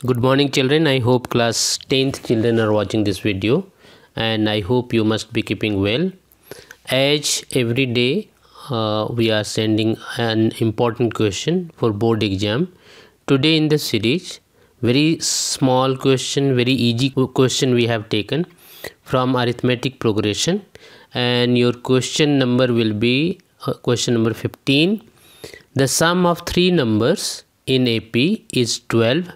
good morning children i hope class 10th children are watching this video and i hope you must be keeping well as every day uh, we are sending an important question for board exam today in the series very small question very easy question we have taken from arithmetic progression and your question number will be uh, question number 15 the sum of three numbers in AP is 12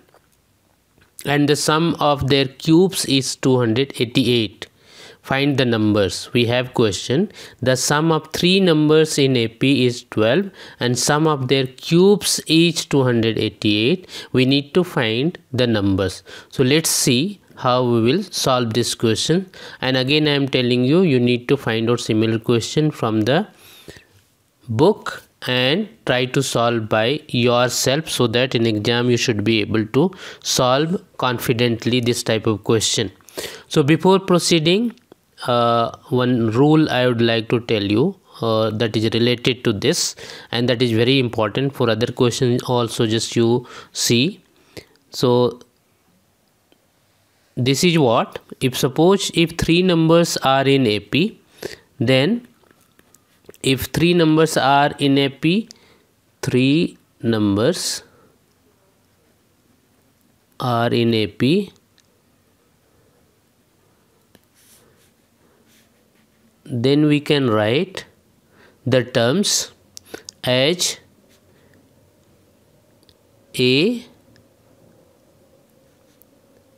and the sum of their cubes is 288 find the numbers we have question the sum of three numbers in ap is 12 and sum of their cubes is 288 we need to find the numbers so let's see how we will solve this question and again i am telling you you need to find out similar question from the book and try to solve by yourself so that in exam you should be able to solve confidently this type of question so before proceeding uh, one rule I would like to tell you uh, that is related to this and that is very important for other questions also just you see so this is what if suppose if three numbers are in AP then if three numbers are in AP three numbers are in AP then we can write the terms H A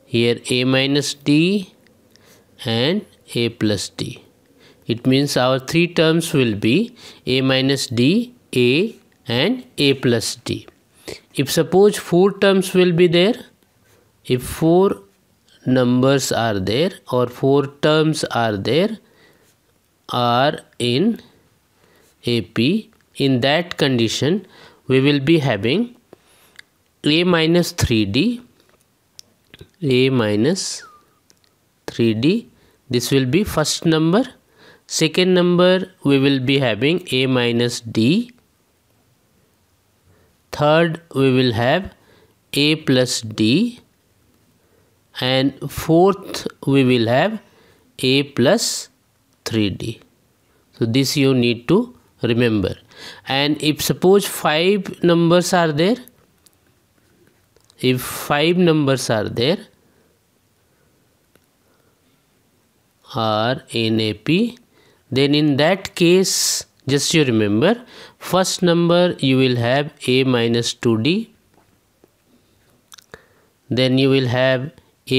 here A minus D and A plus D. It means our three terms will be A minus D, A and A plus D. If suppose four terms will be there, if four numbers are there or four terms are there, are in AP in that condition we will be having a minus 3d a minus 3d this will be first number second number we will be having a minus d third we will have a plus d and fourth we will have a plus 3d so this you need to remember and if suppose five numbers are there if five numbers are there are in AP then in that case just you remember first number you will have a minus 2d then you will have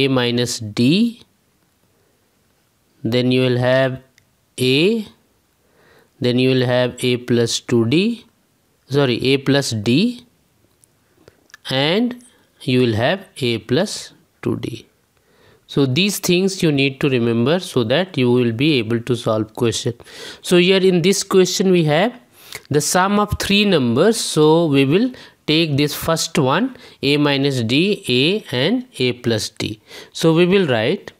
a minus d then you will have a then you will have a plus 2d sorry a plus d and you will have a plus 2d so these things you need to remember so that you will be able to solve question so here in this question we have the sum of three numbers so we will take this first one a minus d a and a plus d so we will write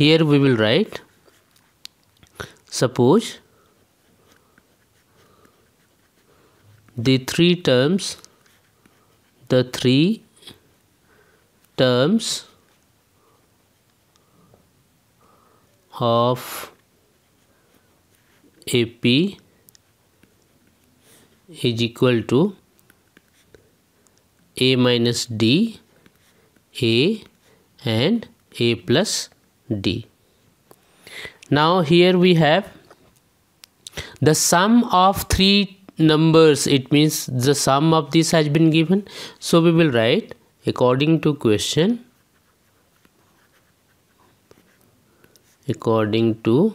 here we will write suppose the three terms the three terms of AP is equal to A minus D, A and A plus D. Now here we have the sum of three numbers it means the sum of this has been given so we will write according to question according to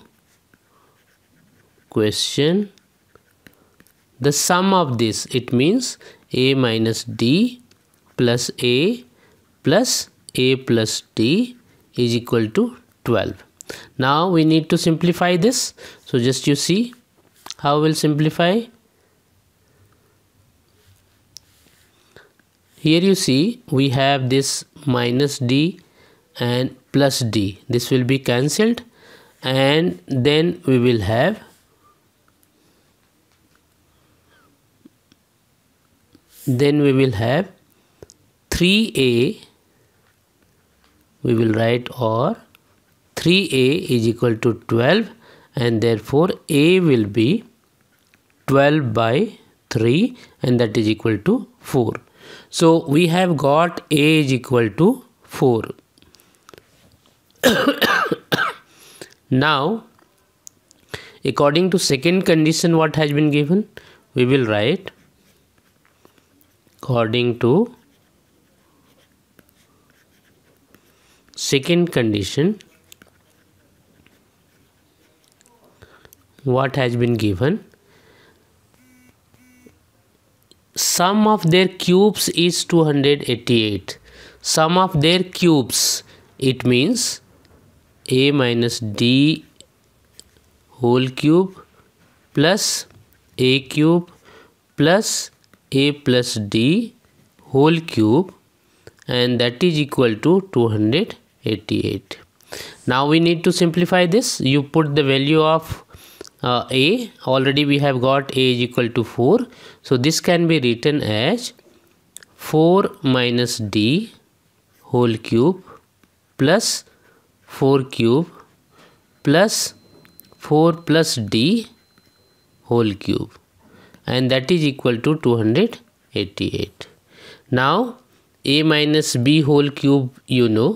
question the sum of this it means a minus d plus a plus a plus d is equal to 12 now we need to simplify this so just you see how we'll simplify here you see we have this minus d and plus d this will be cancelled and then we will have then we will have 3a we will write or 3a is equal to 12 and therefore a will be 12 by 3 and that is equal to 4. So we have got a is equal to 4. now according to second condition what has been given we will write according to second condition what has been given sum of their cubes is 288 sum of their cubes it means a minus d whole cube plus a cube plus a plus d whole cube and that is equal to 288 now we need to simplify this you put the value of uh, a already we have got a is equal to 4 so this can be written as 4 minus d whole cube plus 4 cube plus 4 plus d whole cube and that is equal to 288 now a minus b whole cube you know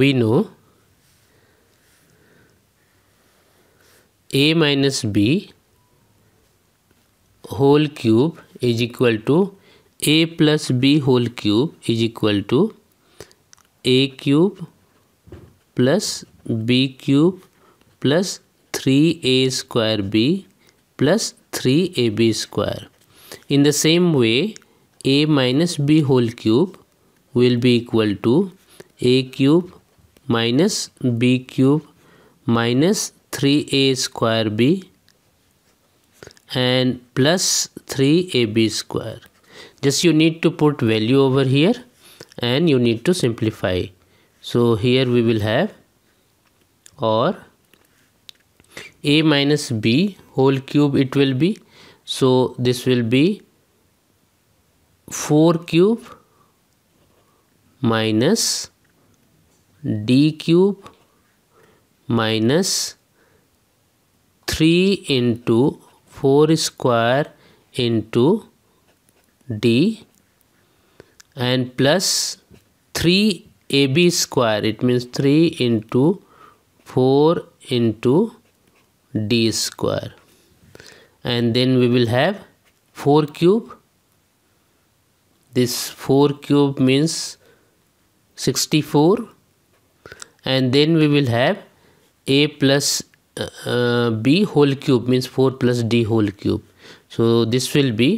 we know a minus b whole cube is equal to a plus b whole cube is equal to a cube plus b cube plus 3a square b plus 3ab square. In the same way a minus b whole cube will be equal to a cube minus b cube minus 3a square b and plus 3ab square just you need to put value over here and you need to simplify so here we will have or a minus b whole cube it will be so this will be 4 cube minus d cube minus 3 into 4 square into d and plus 3 ab square it means 3 into 4 into d square and then we will have 4 cube this 4 cube means 64 and then we will have a plus uh, b whole cube means 4 plus d whole cube so this will be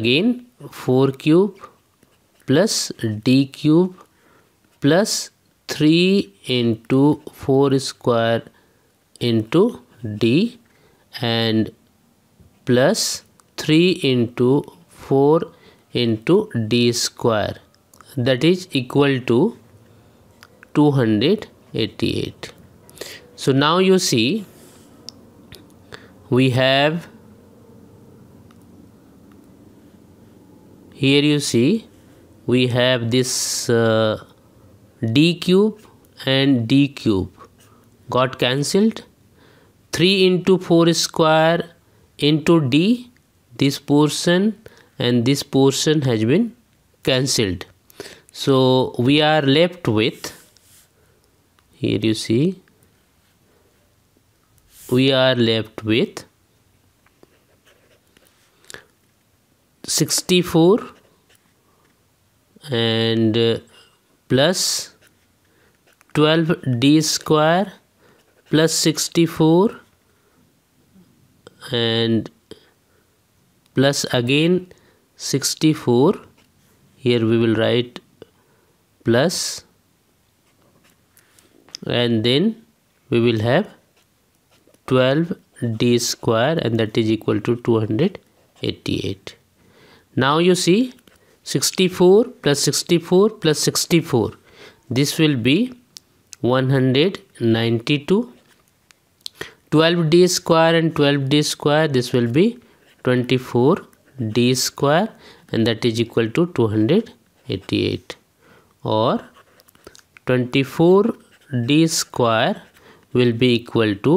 again 4 cube plus d cube plus 3 into 4 square into d and plus 3 into 4 into d square that is equal to 288 so now you see we have here you see we have this uh, d cube and d cube got cancelled 3 into 4 square into d this portion and this portion has been cancelled so we are left with here you see we are left with 64 and uh, plus 12d square plus 64 and plus again 64 here we will write plus and then we will have 12d square and that is equal to 288 now you see 64 plus 64 plus 64 this will be 192 12d square and 12d square this will be 24d square and that is equal to 288 or 24d square will be equal to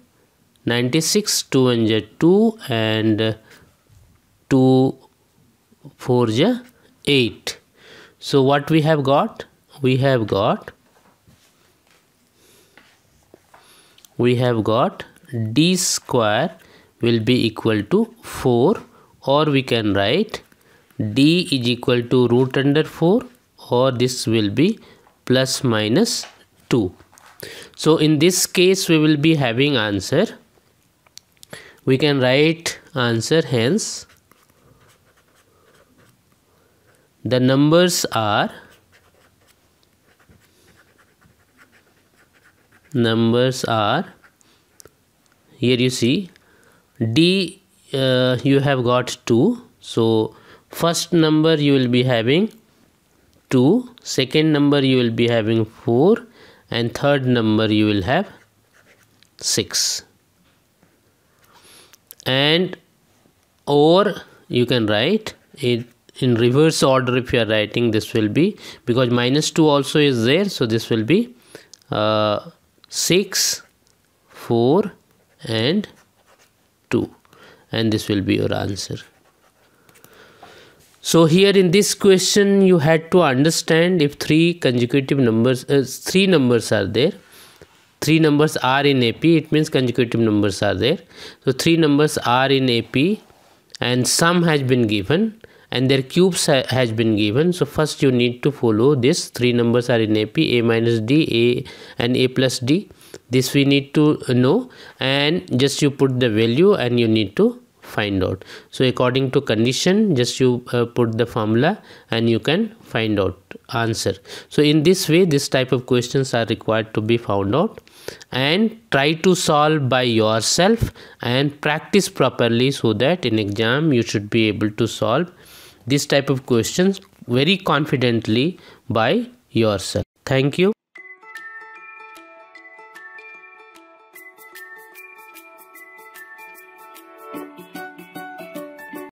96 2 and j 2 and 2 4 8 so what we have got we have got we have got d square will be equal to 4 or we can write d is equal to root under 4 or this will be plus minus 2. So in this case we will be having answer we can write answer hence the numbers are numbers are here you see d uh, you have got 2 so first number you will be having 2 second number you will be having 4 and third number you will have 6 and or you can write it in reverse order if you are writing this will be because minus 2 also is there so this will be uh, 6 4 and 2 and this will be your answer so here in this question you had to understand if three consecutive numbers uh, three numbers are there three numbers are in AP, it means consecutive numbers are there. So three numbers are in AP and sum has been given and their cubes ha has been given. So first you need to follow this. Three numbers are in AP, A minus D, A and A plus D. This we need to know and just you put the value and you need to find out. So according to condition, just you uh, put the formula and you can find out answer so in this way this type of questions are required to be found out and try to solve by yourself and practice properly so that in exam you should be able to solve this type of questions very confidently by yourself thank you